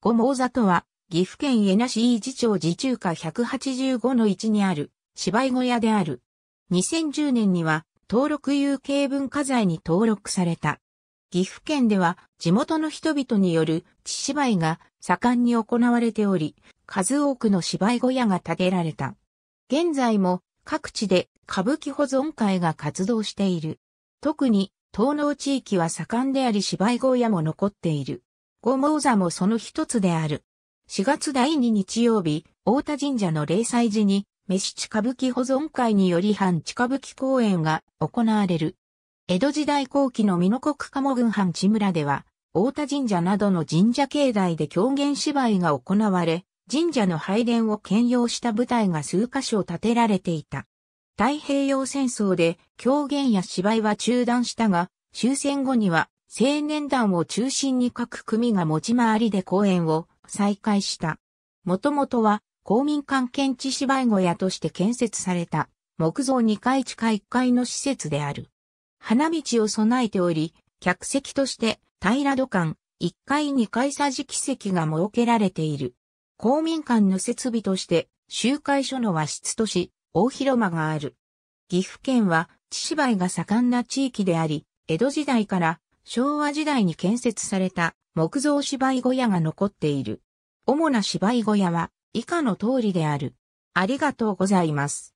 五毛座とは、岐阜県江那市伊地町自中華185の置にある、芝居小屋である。2010年には、登録有形文化財に登録された。岐阜県では、地元の人々による、地芝居が盛んに行われており、数多くの芝居小屋が建てられた。現在も、各地で歌舞伎保存会が活動している。特に、東農地域は盛んであり芝居小屋も残っている。五毛座もその一つである。4月第2日曜日、大田神社の霊祭時に、飯地歌舞伎保存会により半地歌舞伎公演が行われる。江戸時代後期の美濃国鴨群藩地村では、大田神社などの神社境内で狂言芝居が行われ、神社の拝殿を兼用した舞台が数箇所建てられていた。太平洋戦争で狂言や芝居は中断したが、終戦後には青年団を中心に各組が持ち回りで公演を再開した。もともとは公民館建知芝居小屋として建設された木造2階地下1階の施設である。花道を備えており、客席として平土館1階2階桟敷席が設けられている。公民館の設備として集会所の和室とし、大広間がある。岐阜県は、知芝居が盛んな地域であり、江戸時代から昭和時代に建設された木造芝居小屋が残っている。主な芝居小屋は以下の通りである。ありがとうございます。